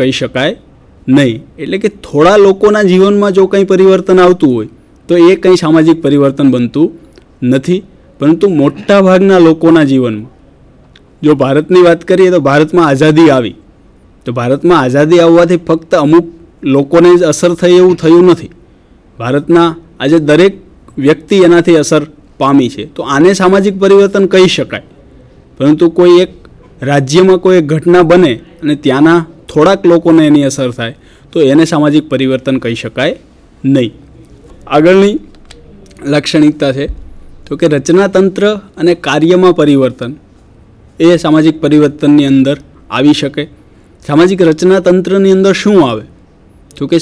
કહી શકાય નહીં એટલે કે થોડા લોકોના જીવનમાં જો કંઈ પરિવર્તન આવતું હોય તો એ કંઈ સામાજિક પરિવર્તન બનતું નથી પરંતુ મોટાભાગના લોકોના જીવનમાં જો ભારતની વાત કરીએ તો ભારતમાં આઝાદી આવી તો ભારતમાં આઝાદી આવવાથી ફક્ત અમુક લોકોને જ અસર થઈ એવું થયું નથી ભારતના આજે દરેક વ્યક્તિ એનાથી અસર પામી છે તો આને સામાજિક પરિવર્તન કહી શકાય પરંતુ કોઈ એક રાજ્યમાં કોઈ એક ઘટના બને અને ત્યાંના થોડાક લોકોને એની અસર થાય તો એને સામાજિક પરિવર્તન કહી શકાય નહીં આગળની લાક્ષણિકતા છે તો કે રચનાતંત્ર અને કાર્યમાં પરિવર્તન એ સામાજિક પરિવર્તનની અંદર આવી શકે સામાજિક રચનાતંત્રની અંદર શું આવે તો કે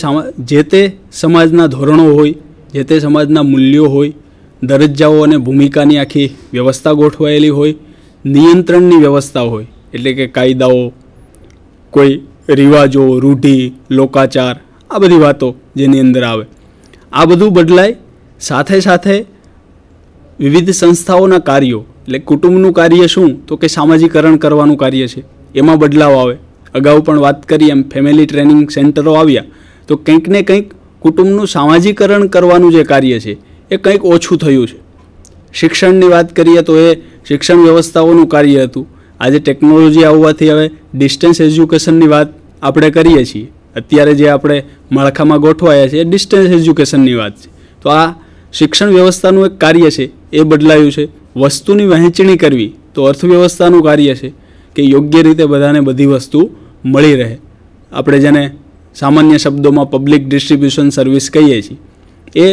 જે તે સમાજના ધોરણો હોય જે તે સમાજના મૂલ્યો હોય દરજ્જાઓ અને ભૂમિકાની આખી વ્યવસ્થા ગોઠવાયેલી હોય નિયંત્રણની વ્યવસ્થા હોય એટલે કે કાયદાઓ કોઈ રિવાજો રૂઢિ લોકાચાર આ બધી વાતો જેની અંદર આવે આ બધું બદલાય સાથે સાથે વિવિધ સંસ્થાઓના કાર્યો એટલે કુટુંબનું કાર્ય શું તો કે સામાજીકરણ કરવાનું કાર્ય છે એમાં બદલાવ આવે અગાઉ પણ વાત કરી એમ ફેમિલી ટ્રેનિંગ સેન્ટરો આવ્યા તો કંઈક ને કંઈક કુટુંબનું સામાજીકરણ કરવાનું જે કાર્ય છે એ કંઈક ઓછું થયું છે શિક્ષણની વાત કરીએ તો એ શિક્ષણ વ્યવસ્થાઓનું કાર્ય હતું આજે ટેકનોલોજી આવવાથી હવે ડિસ્ટન્સ એજ્યુકેશનની વાત આપણે કરીએ છીએ અત્યારે જે આપણે માળખામાં ગોઠવાયા છે એ ડિસ્ટન્સ એજ્યુકેશનની વાત છે તો આ શિક્ષણ વ્યવસ્થાનું એક કાર્ય છે એ બદલાયું છે વસ્તુની વહેંચણી કરવી તો અર્થવ્યવસ્થાનું કાર્ય છે કે યોગ્ય રીતે બધાને બધી વસ્તુ મળી રહે આપણે જેને સામાન્ય શબ્દોમાં પબ્લિક ડિસ્ટ્રીબ્યુશન સર્વિસ કહીએ છીએ એ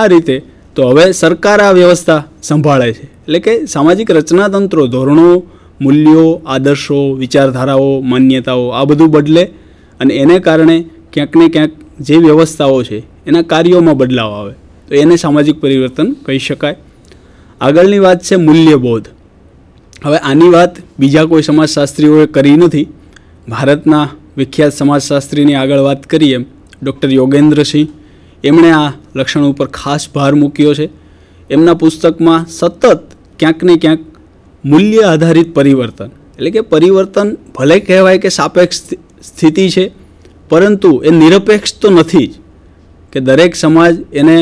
આ રીતે તો હવે સરકાર આ વ્યવસ્થા સંભાળે છે એટલે કે સામાજિક રચનાતંત્રો ધોરણો મૂલ્યો આદર્શો વિચારધારાઓ માન્યતાઓ આ બધું બદલે અને એને કારણે ક્યાંક ને ક્યાંક જે વ્યવસ્થાઓ છે એના કાર્યોમાં બદલાવ આવે તો એને સામાજિક પરિવર્તન કહી શકાય આગળની વાત છે મૂલ્યબોધ હવે આની વાત બીજા કોઈ સમાજશાસ્ત્રીઓએ કરી નથી ભારતના વિખ્યાત સમાજશાસ્ત્રીની આગળ વાત કરીએ ડૉક્ટર યોગેન્દ્રસિંહ એમણે આ લક્ષણ ઉપર ખાસ ભાર મૂક્યો છે એમના પુસ્તકમાં સતત ક્યાંક ને ક્યાંક મૂલ્ય આધારિત પરિવર્તન એટલે કે પરિવર્તન ભલે કહેવાય કે સાપેક્ષ સ્થિતિ છે પરંતુ એ નિરપેક્ષ તો નથી જ કે દરેક સમાજ એને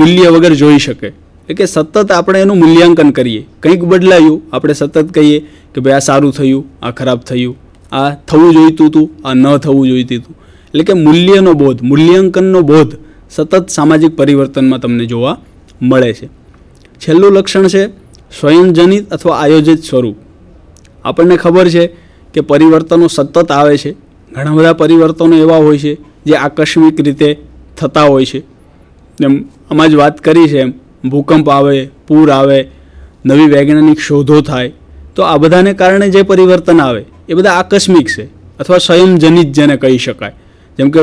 મૂલ્ય વગર જોઈ શકે એટલે કે સતત આપણે એનું મૂલ્યાંકન કરીએ કંઈક બદલાયું આપણે સતત કહીએ કે ભાઈ આ સારું થયું આ ખરાબ થયું આ થવું જોઈતું હતું આ ન થવું જોઈતું હતું એટલે કે મૂલ્યનો બોધ મૂલ્યાંકનનો બોધ સતત સામાજિક પરિવર્તનમાં તમને જોવા મળે છે છેલ્લું લક્ષણ છે સ્વયંજનિત અથવા આયોજિત સ્વરૂપ આપણને ખબર છે કે પરિવર્તનો સતત આવે છે ઘણા બધા પરિવર્તનો એવા હોય છે જે આકસ્મિક રીતે થતા હોય છે એમ આમાં જ વાત કરી છે એમ ભૂકંપ આવે પૂર આવે નવી વૈજ્ઞાનિક શોધો થાય તો આ બધાને કારણે જે પરિવર્તન આવે એ બધા આકસ્મિક છે અથવા સ્વયંજનિત જેને કહી શકાય જેમ કે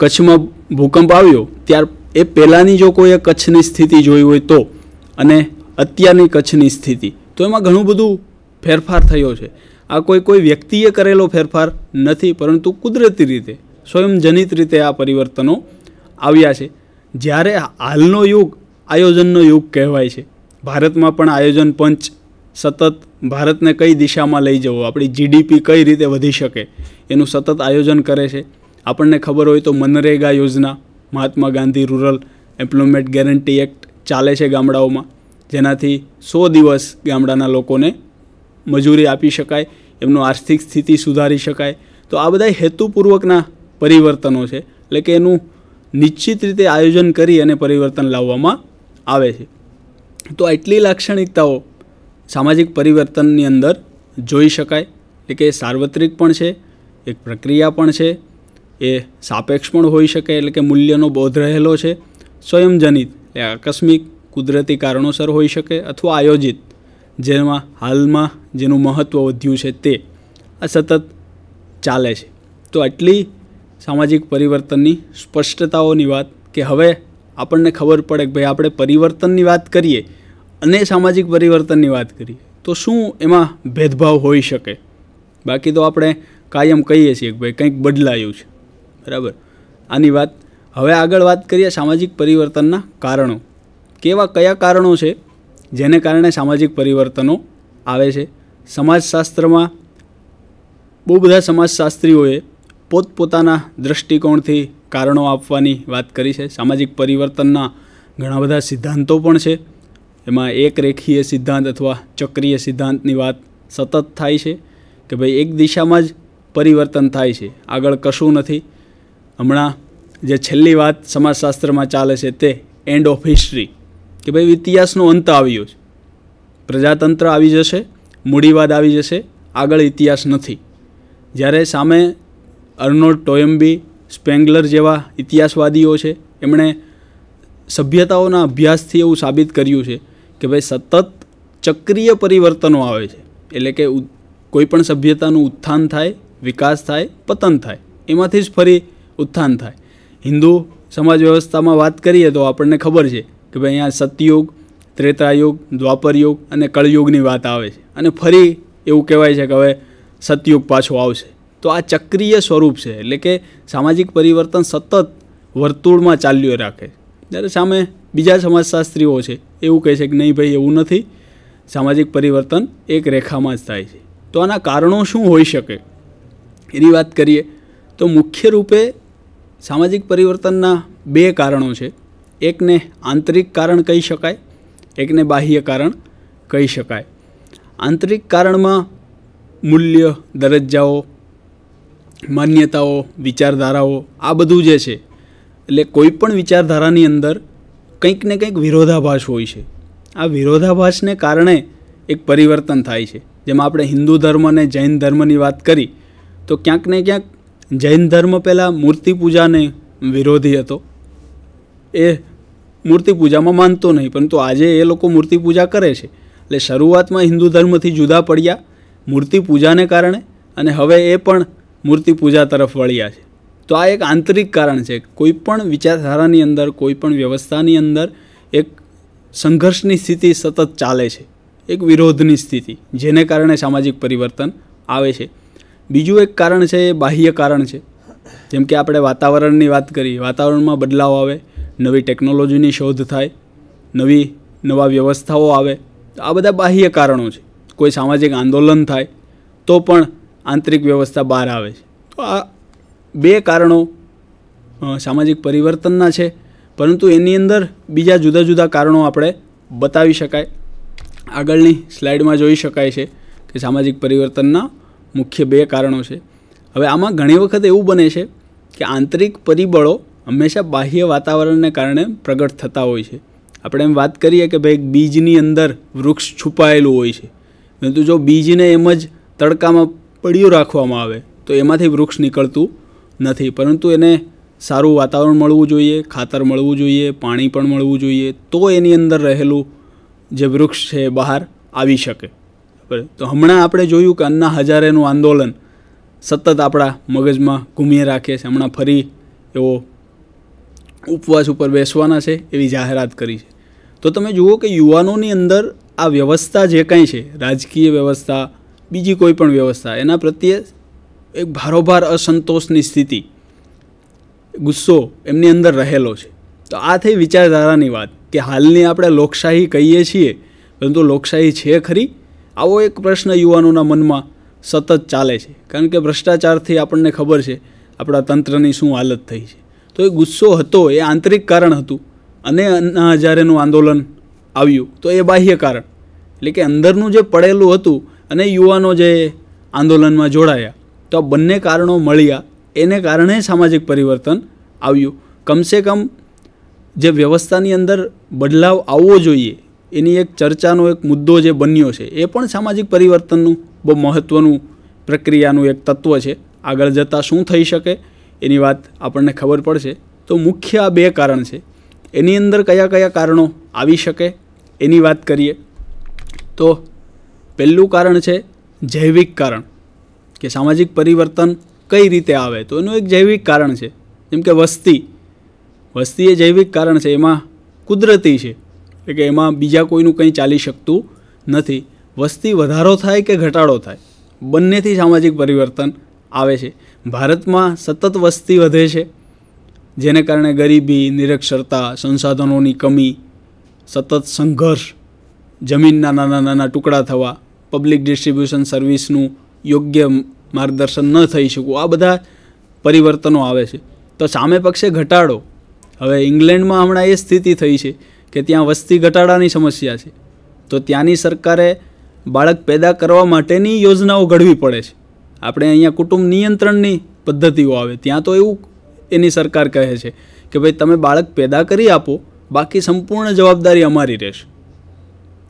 કચ્છમાં ભૂકંપ આવ્યો ત્યાર એ પહેલાંની જો કોઈએ કચ્છની સ્થિતિ જોઈ હોય તો અને અત્યારની કચ્છની સ્થિતિ તો એમાં ઘણું બધું ફેરફાર થયો છે આ કોઈ કોઈ વ્યક્તિએ કરેલો ફેરફાર નથી પરંતુ કુદરતી રીતે સ્વયંજનિત રીતે આ પરિવર્તનો આવ્યા છે જ્યારે હાલનો યુગ આયોજનનો યુગ કહેવાય છે ભારતમાં પણ આયોજન પંચ સતત ભારતને કઈ દિશામાં લઈ જવો આપણી જીડીપી કઈ રીતે વધી શકે એનું સતત આયોજન કરે છે આપણને ખબર હોય તો મનરેગા યોજના Mahatma Gandhi rural employment guarantee act ચાલે છે ગામડાઓમાં જેનાથી સો દિવસ ગામડાના લોકોને મજૂરી આપી શકાય એમનું આર્થિક સ્થિતિ સુધારી શકાય તો આ બધા હેતુપૂર્વકના પરિવર્તનો છે એટલે કે એનું નિશ્ચિત રીતે આયોજન કરી અને પરિવર્તન લાવવામાં આવે છે તો એટલી લાક્ષણિકતાઓ સામાજિક પરિવર્તનની અંદર જોઈ શકાય એટલે કે સાર્વત્રિક પણ છે એક પ્રક્રિયા પણ છે એ સાપેક્ષ પણ હોઈ શકે એટલે કે મૂલ્યનો બોધ રહેલો છે સ્વયંજનિત આકસ્મિક કુદરતી કારણોસર હોઈ શકે અથવા આયોજિત જેમાં હાલમાં જેનું મહત્ત્વ વધ્યું છે તે આ સતત ચાલે છે તો આટલી સામાજિક પરિવર્તનની સ્પષ્ટતાઓની વાત કે હવે આપણને ખબર પડે કે ભાઈ આપણે પરિવર્તનની વાત કરીએ અને સામાજિક પરિવર્તનની વાત કરીએ તો શું એમાં ભેદભાવ હોઈ શકે બાકી તો આપણે કાયમ કહીએ છીએ કે ભાઈ કંઈક બદલાયું છે બરાબર આની વાત હવે આગળ વાત કરીએ સામાજિક પરિવર્તનના કારણો કેવા કયા કારણો છે જેને કારણે સામાજિક પરિવર્તનો આવે છે સમાજશાસ્ત્રમાં બહુ બધા સમાજશાસ્ત્રીઓએ પોતપોતાના દૃષ્ટિકોણથી કારણો આપવાની વાત કરી છે સામાજિક પરિવર્તનના ઘણા બધા સિદ્ધાંતો પણ છે એમાં એક રેખીય સિદ્ધાંત અથવા ચક્રીય સિદ્ધાંતની વાત સતત થાય છે કે ભાઈ એક દિશામાં જ પરિવર્તન થાય છે આગળ કશું નથી હમણાં જે છેલ્લી વાત સમાજશાસ્ત્રમાં ચાલે છે તે એન્ડ ઓફ હિસ્ટ્રી કે ભાઈ ઇતિહાસનો અંત આવ્યો છે પ્રજાતંત્ર આવી જશે મૂડીવાદ આવી જશે આગળ ઇતિહાસ નથી જ્યારે સામે અર્નોલ્ડ ટોયમ્બી સ્પેંગલર જેવા ઇતિહાસવાદીઓ છે એમણે સભ્યતાઓના અભ્યાસથી એવું સાબિત કર્યું છે કે ભાઈ સતત ચક્રીય પરિવર્તનો આવે છે એટલે કે કોઈપણ સભ્યતાનું ઉત્થાન થાય વિકાસ થાય પતન થાય એમાંથી જ ફરી ઉત્થાન થાય હિન્દુ સમાજ વ્યવસ્થામાં વાત કરીએ તો આપણને ખબર છે કે ભાઈ અહીંયા સતયુગ ત્રેતાયુગ દ્વાપરયુગ અને કળયુગની વાત આવે છે અને ફરી એવું કહેવાય છે કે હવે સતયુગ પાછો આવશે તો આ ચક્રીય સ્વરૂપ છે એટલે કે સામાજિક પરિવર્તન સતત વર્તુળમાં ચાલ્યું રાખે જ્યારે સામે બીજા સમાજશાસ્ત્રીઓ છે એવું કહે છે કે નહીં ભાઈ એવું નથી સામાજિક પરિવર્તન એક રેખામાં જ થાય છે તો આના કારણો શું હોઈ શકે એની વાત કરીએ તો મુખ્ય રૂપે સામાજિક પરિવર્તનના બે કારણો છે એકને આંતરિક કારણ કહી શકાય એકને બાહ્ય કારણ કહી શકાય આંતરિક કારણમાં મૂલ્ય દરજ્જાઓ માન્યતાઓ વિચારધારાઓ આ બધું જે છે એટલે કોઈપણ વિચારધારાની અંદર કંઈક ને કંઈક વિરોધાભાસ હોય છે આ વિરોધાભાસને કારણે એક પરિવર્તન થાય છે જેમાં આપણે હિન્દુ ધર્મ અને જૈન ધર્મની વાત કરી તો ક્યાંક ને ક્યાંક જૈન ધર્મ પહેલાં મૂર્તિ પૂજાને વિરોધી હતો એ મૂર્તિ પૂજામાં માનતો નહીં પરંતુ આજે એ લોકો મૂર્તિ પૂજા કરે છે એટલે શરૂઆતમાં હિન્દુ ધર્મથી જુદા પડ્યા મૂર્તિ પૂજાને કારણે અને હવે એ પણ મૂર્તિ પૂજા તરફ વળ્યા છે તો આ એક આંતરિક કારણ છે કોઈ પણ વિચારધારાની અંદર કોઈ પણ વ્યવસ્થાની અંદર એક સંઘર્ષની સ્થિતિ સતત ચાલે છે એક વિરોધની સ્થિતિ જેને કારણે સામાજિક પરિવર્તન આવે છે બીજું એક કારણ છે એ બાહ્ય કારણ છે જેમ કે આપણે વાતાવરણની વાત કરીએ વાતાવરણમાં બદલાવ આવે નવી ટેકનોલોજીની શોધ થાય નવી નવા વ્યવસ્થાઓ આવે આ બધા બાહ્ય કારણો છે કોઈ સામાજિક આંદોલન થાય તો પણ આંતરિક વ્યવસ્થા બહાર આવે છે તો આ બે કારણો સામાજિક પરિવર્તનના છે પરંતુ એની અંદર બીજા જુદા જુદા કારણો આપણે બતાવી શકાય આગળની સ્લાઇડમાં જોઈ શકાય છે કે સામાજિક પરિવર્તનના મુખ્ય બે કારણો છે હવે આમાં ઘણી વખત એવું બને છે કે આંતરિક પરિબળો હંમેશા બાહ્ય વાતાવરણને કારણે પ્રગટ થતા હોય છે આપણે એમ વાત કરીએ કે ભાઈ બીજની અંદર વૃક્ષ છુપાયેલું હોય છે પરંતુ જો બીજને એમ જ તડકામાં પડ્યું રાખવામાં આવે તો એમાંથી વૃક્ષ નીકળતું નથી પરંતુ એને સારું વાતાવરણ મળવું જોઈએ ખાતર મળવું જોઈએ પાણી પણ મળવું જોઈએ તો એની અંદર રહેલું જે વૃક્ષ છે એ બહાર આવી શકે તો હમણાં આપણે જોયું કે અન્ના હજારેનું આંદોલન સતત આપણા મગજમાં ઘૂમીએ રાખીએ છીએ હમણાં ફરી એવો ઉપવાસ ઉપર બેસવાના છે એવી જાહેરાત કરી છે તો તમે જુઓ કે યુવાનોની અંદર આ વ્યવસ્થા જે કાંઈ છે રાજકીય વ્યવસ્થા બીજી કોઈ પણ વ્યવસ્થા એના પ્રત્યે એક ભારોભાર અસંતોષની સ્થિતિ ગુસ્સો એમની અંદર રહેલો છે તો આ થઈ વિચારધારાની વાત કે હાલની આપણે લોકશાહી કહીએ છીએ પરંતુ લોકશાહી છે ખરી આવો એક પ્રશ્ન યુવાનોના મનમાં સતત ચાલે છે કારણ કે ભ્રષ્ટાચારથી આપણને ખબર છે આપણા તંત્રની શું હાલત થઈ છે તો એ ગુસ્સો હતો એ આંતરિક કારણ હતું અને અન્ના હજારેનું આંદોલન આવ્યું તો એ બાહ્ય કારણ એટલે કે અંદરનું જે પડેલું હતું અને યુવાનો જે આંદોલનમાં જોડાયા તો આ બંને કારણો મળ્યા એને કારણે સામાજિક પરિવર્તન આવ્યું કમસે કમ જે વ્યવસ્થાની અંદર બદલાવ આવવો જોઈએ એની એક ચર્ચાનો એક મુદ્દો જે બન્યો છે એ પણ સામાજિક પરિવર્તનનું બહુ મહત્ત્વનું પ્રક્રિયાનું એક તત્વ છે આગળ જતાં શું થઈ શકે એની વાત આપણને ખબર પડશે તો મુખ્ય આ બે કારણ છે એની અંદર કયા કયા કારણો આવી શકે એની વાત કરીએ તો પહેલું કારણ છે જૈવિક કારણ કે સામાજિક પરિવર્તન કઈ રીતે આવે તો એનું એક જૈવિક કારણ છે જેમ કે વસ્તી વસ્તી એ જૈવિક કારણ છે એમાં કુદરતી છે એટલે કે એમાં બીજા કોઈનું કંઈ ચાલી શકતું નથી વસ્તી વધારો થાય કે ઘટાડો થાય બંનેથી સામાજિક પરિવર્તન આવે છે ભારતમાં સતત વસ્તી વધે છે જેને કારણે ગરીબી નિરક્ષરતા સંસાધનોની કમી સતત સંઘર્ષ જમીનના નાના નાના ટુકડા થવા પબ્લિક ડિસ્ટ્રીબ્યુશન સર્વિસનું યોગ્ય માર્ગદર્શન ન થઈ શકવું આ બધા પરિવર્તનો આવે છે તો સામે પક્ષે ઘટાડો હવે ઇંગ્લેન્ડમાં હમણાં એ સ્થિતિ થઈ છે કે ત્યાં વસ્તી ઘટાડાની સમસ્યા છે તો ત્યાંની સરકારે બાળક પેદા કરવા માટેની યોજનાઓ ઘડવી પડે છે આપણે અહીંયા કુટુંબ નિયંત્રણની પદ્ધતિઓ આવે ત્યાં તો એવું એની સરકાર કહે છે કે ભાઈ તમે બાળક પેદા કરી આપો બાકી સંપૂર્ણ જવાબદારી અમારી રહેશે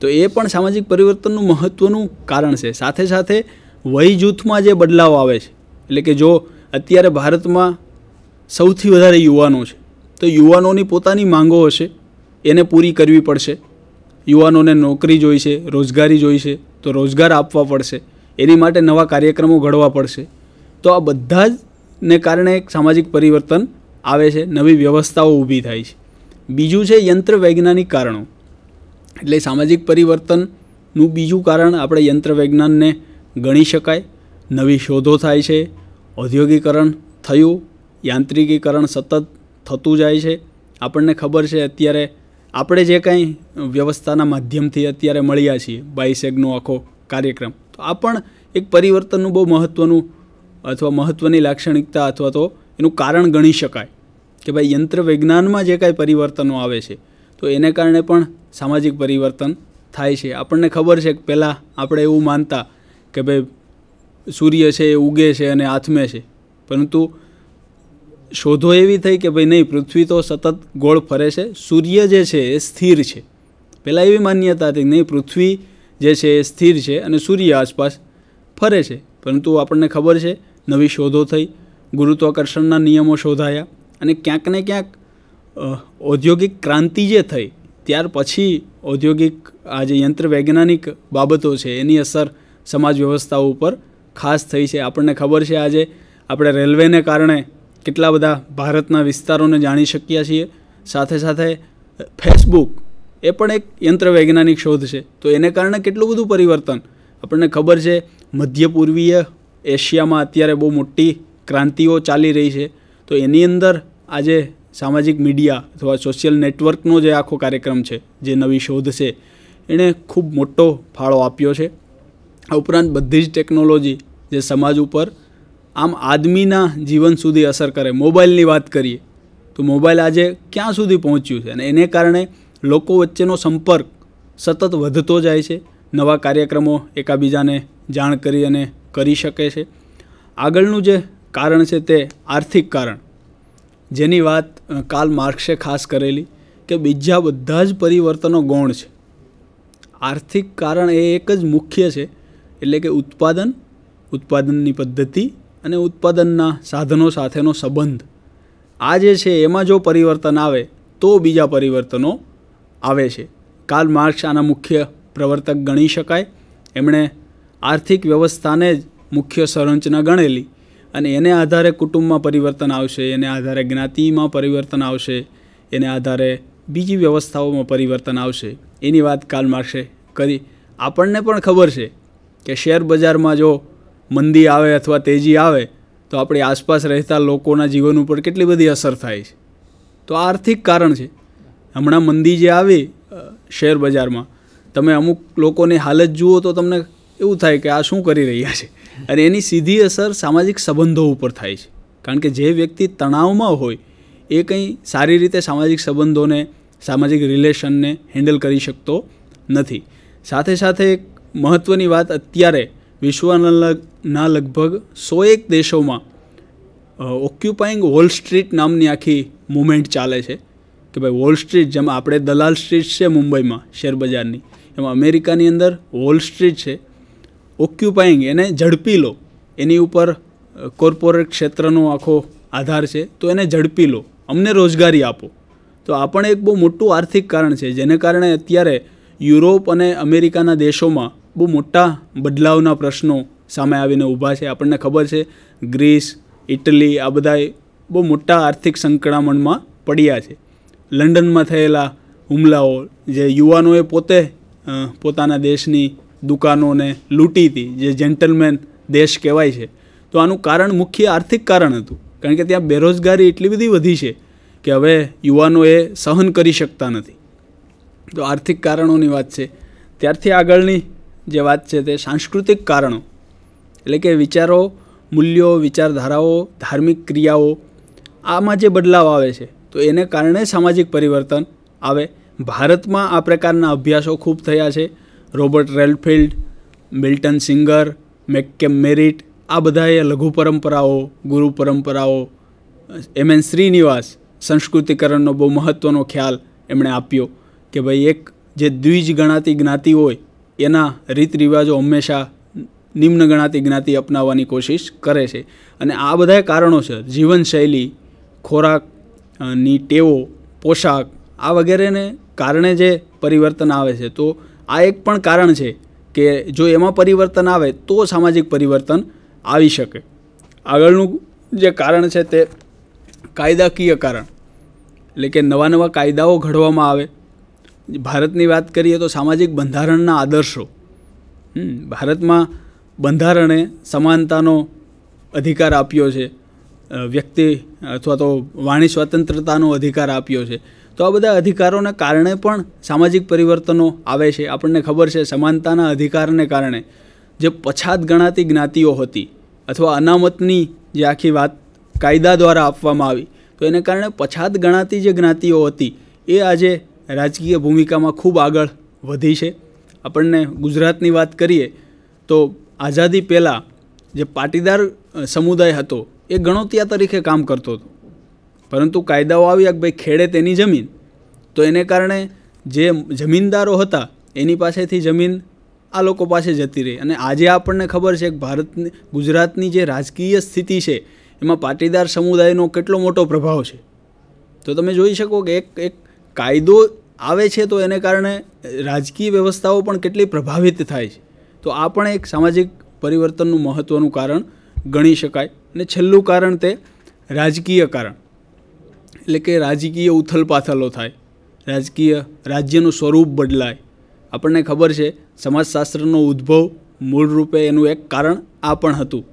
તો એ પણ સામાજિક પરિવર્તનનું મહત્ત્વનું કારણ છે સાથે સાથે વય જૂથમાં જે બદલાવ આવે છે એટલે કે જો અત્યારે ભારતમાં સૌથી વધારે યુવાનો છે તો યુવાનોની પોતાની માંગો હશે એને પૂરી કરવી પડશે યુવાનોને નોકરી જોઈશે રોજગારી જોઈશે તો રોજગાર આપવા પડશે એની માટે નવા કાર્યક્રમો ઘડવા પડશે તો આ બધા જ ને કારણે એક સામાજિક પરિવર્તન આવે છે નવી વ્યવસ્થાઓ ઊભી થાય છે બીજું છે યંત્ર વૈજ્ઞાનિક કારણો એટલે સામાજિક પરિવર્તનનું બીજું કારણ આપણે યંત્રવૈજ્ઞાનને ગણી શકાય નવી શોધો થાય છે ઔદ્યોગિકરણ થયું યાંત્રિકીકરણ સતત થતું જાય છે આપણને ખબર છે અત્યારે આપણે જે કાંઈ વ્યવસ્થાના માધ્યમથી અત્યારે મળ્યા છીએ બાઇસેગનો આખો કાર્યક્રમ તો આ પણ એક પરિવર્તનનું બહુ મહત્ત્વનું અથવા મહત્ત્વની લાક્ષણિકતા અથવા તો એનું કારણ ગણી શકાય કે ભાઈ યંત્ર વિજ્ઞાનમાં જે કાંઈ પરિવર્તનો આવે છે તો એને કારણે પણ સામાજિક પરિવર્તન થાય છે આપણને ખબર છે કે પહેલાં આપણે એવું માનતા કે ભાઈ સૂર્ય છે એ ઉગે છે અને આથમે છે પરંતુ શોધો એવી થઈ કે ભાઈ નહીં પૃથ્વી તો સતત ગોળ ફરે છે સૂર્ય જે છે એ સ્થિર છે પહેલાં એવી માન્યતા હતી નહીં પૃથ્વી જે છે એ સ્થિર છે અને સૂર્ય આસપાસ ફરે છે પરંતુ આપણને ખબર છે નવી શોધો થઈ ગુરુત્વાકર્ષણના નિયમો શોધાયા અને ક્યાંક ને ક્યાંક ઔદ્યોગિક ક્રાંતિ જે થઈ ત્યાર પછી ઔદ્યોગિક આ જે યંત્રવૈજ્ઞાનિક બાબતો છે એની અસર સમાજ વ્યવસ્થા ઉપર ખાસ થઈ છે આપણને ખબર છે આજે આપણે રેલવેને કારણે કેટલા બધા ભારતના વિસ્તારોને જાણી શક્યા છીએ સાથે સાથે ફેસબુક એ પણ એક યંત્રવૈજ્ઞાનિક શોધ છે તો એને કારણે કેટલું બધું પરિવર્તન આપણને ખબર છે મધ્ય પૂર્વીય એશિયામાં અત્યારે બહુ મોટી ક્રાંતિઓ ચાલી રહી છે તો એની અંદર આજે સામાજિક મીડિયા અથવા સોશિયલ નેટવર્કનો જે આખો કાર્યક્રમ છે જે નવી શોધ છે એણે ખૂબ મોટો ફાળો આપ્યો છે આ ઉપરાંત બધી જ ટેકનોલોજી જે સમાજ ઉપર આમ આદમીના જીવન સુધી અસર કરે મોબાઈલની વાત કરીએ તો મોબાઈલ આજે ક્યાં સુધી પહોંચ્યું છે અને એને કારણે લોકો વચ્ચેનો સંપર્ક સતત વધતો જાય છે નવા કાર્યક્રમો એકાબીજાને જાણ કરી અને કરી શકે છે આગળનું જે કારણ છે તે આર્થિક કારણ જેની વાત કાલ માર્ક્સે ખાસ કરેલી કે બીજા બધા જ પરિવર્તનો ગૌણ છે આર્થિક કારણ એ એક જ મુખ્ય છે એટલે કે ઉત્પાદન ઉત્પાદનની પદ્ધતિ અને ઉત્પાદનના સાધનો સાથેનો સંબંધ આ જે છે એમાં જો પરિવર્તન આવે તો બીજા પરિવર્તનો આવે છે કાર્લ માર્ક્સ આના મુખ્ય પ્રવર્તક ગણી શકાય એમણે આર્થિક વ્યવસ્થાને જ મુખ્ય સંરચના ગણેલી અને એને આધારે કુટુંબમાં પરિવર્તન આવશે એને આધારે જ્ઞાતિમાં પરિવર્તન આવશે એને આધારે બીજી વ્યવસ્થાઓમાં પરિવર્તન આવશે એની વાત કાલ માર્ક્સે કરી આપણને પણ ખબર છે કે શેર બજારમાં જો મંદી આવે અથવા તેજી આવે તો આપણી આસપાસ રહેતા લોકોના જીવન ઉપર કેટલી બધી અસર થાય છે તો આ આર્થિક કારણ છે હમણાં મંદી જે આવી શેર બજારમાં તમે અમુક લોકોની હાલત જુઓ તો તમને એવું થાય કે આ શું કરી રહ્યા છે અને એની સીધી અસર સામાજિક સંબંધો ઉપર થાય છે કારણ કે જે વ્યક્તિ તણાવમાં હોય એ કંઈ સારી રીતે સામાજિક સંબંધોને સામાજિક રિલેશનને હેન્ડલ કરી શકતો નથી સાથે સાથે એક મહત્ત્વની વાત અત્યારે વિશ્વના લગના લગભગ સો એક દેશોમાં ઓક્યુપાઈંગ વોલ સ્ટ્રીટ નામની આખી મુમેન્ટ ચાલે છે કે ભાઈ વોલ સ્ટ્રીટ જેમ આપણે દલાલ સ્ટ્રીટ છે મુંબઈમાં શેરબજારની એમાં અમેરિકાની અંદર વોલ સ્ટ્રીટ છે ઓક્યુપાઈંગ એને ઝડપી લો એની ઉપર કોર્પોરેટ ક્ષેત્રનો આખો આધાર છે તો એને ઝડપી લો અમને રોજગારી આપો તો આ પણ એક બહુ મોટું આર્થિક કારણ છે જેને કારણે અત્યારે યુરોપ અને અમેરિકાના દેશોમાં બહુ મોટા બદલાવના પ્રશ્નો સામે આવીને ઊભા છે આપણને ખબર છે ગ્રીસ ઇટલી આ બધાએ બહુ મોટા આર્થિક સંકળામણમાં પડ્યા છે લંડનમાં થયેલા હુમલાઓ જે યુવાનોએ પોતે પોતાના દેશની દુકાનોને લૂંટી હતી જે જેન્ટલમેન દેશ કહેવાય છે તો આનું કારણ મુખ્ય આર્થિક કારણ હતું કારણ કે ત્યાં બેરોજગારી એટલી બધી વધી છે કે હવે યુવાનો એ સહન કરી શકતા નથી તો આર્થિક કારણોની વાત છે ત્યારથી આગળની જે વાત છે તે સાંસ્કૃતિક કારણો એટલે કે વિચારો મૂલ્યો વિચારધારાઓ ધાર્મિક ક્રિયાઓ આમાં જે બદલાવ આવે છે તો એને કારણે સામાજિક પરિવર્તન આવે ભારતમાં આ પ્રકારના અભ્યાસો ખૂબ થયા છે Robert Redfield Milton Singer McKim Marriott આ બધાએ લઘુ પરંપરાઓ ગુરુ પરંપરાઓ એમ એન શ્રીનિવાસ સંસ્કૃતિકરણનો બહુ મહત્ત્વનો ખ્યાલ એમણે આપ્યો કે ભાઈ એક જે દ્વિજ ગણાતી જ્ઞાતિ હોય એના રીત રિવાજો હંમેશા નિમ્ન ગણાતી જ્ઞાતિ અપનાવવાની કોશિશ કરે છે અને આ બધા કારણો છે જીવનશૈલી ખોરાક ની ટેવો પોશાક આ વગેરેને કારણે જે પરિવર્તન આવે છે તો આ એક પણ કારણ છે કે જો એમાં પરિવર્તન આવે તો સામાજિક પરિવર્તન આવી શકે આગળનું જે કારણ છે તે કાયદાકીય કારણ એટલે કે નવા નવા કાયદાઓ ઘડવામાં આવે ભારતની વાત કરીએ તો સામાજિક બંધારણના આદર્શો ભારતમાં બંધારણે સમાનતાનો અધિકાર આપ્યો છે વ્યક્તિ અથવા તો વાણી સ્વતંત્રતાનો અધિકાર આપ્યો છે તો આ બધા અધિકારોને કારણે પણ સામાજિક પરિવર્તનો આવે છે આપણને ખબર છે સમાનતાના અધિકારને કારણે જે પછાત ગણાતી જ્ઞાતિઓ હતી અથવા અનામતની જે આખી વાત કાયદા દ્વારા આપવામાં આવી તો એને કારણે પછાત ગણાતી જે જ્ઞાતિઓ હતી એ આજે રાજકીય ભૂમિકામાં ખૂબ આગળ વધી છે આપણને ગુજરાતની વાત કરીએ તો આઝાદી પહેલાં જે પાટીદાર સમુદાય હતો એ ગણોતિયા તરીકે કામ કરતો હતો પરંતુ કાયદાઓ આવ્યા કે ભાઈ ખેડે તેની જમીન તો એને કારણે જે જમીનદારો હતા એની પાસેથી જમીન આ લોકો પાસે જતી રહી અને આજે આપણને ખબર છે કે ભારતની ગુજરાતની જે રાજકીય સ્થિતિ છે એમાં પાટીદાર સમુદાયનો કેટલો મોટો પ્રભાવ છે તો તમે જોઈ શકો કે એક એક કાયદો આવે છે તો એને કારણે રાજકીય વ્યવસ્થાઓ પણ કેટલી પ્રભાવિત થાય છે તો આ પણ એક સામાજિક પરિવર્તનનું મહત્ત્વનું કારણ ગણી શકાય અને છેલ્લું કારણ તે રાજકીય કારણ એટલે કે રાજકીય ઉથલપાથલો થાય રાજકીય રાજ્યનું સ્વરૂપ બદલાય આપણને ખબર છે સમાજશાસ્ત્રનો ઉદ્ભવ મૂળરૂપે એનું એક કારણ આ પણ હતું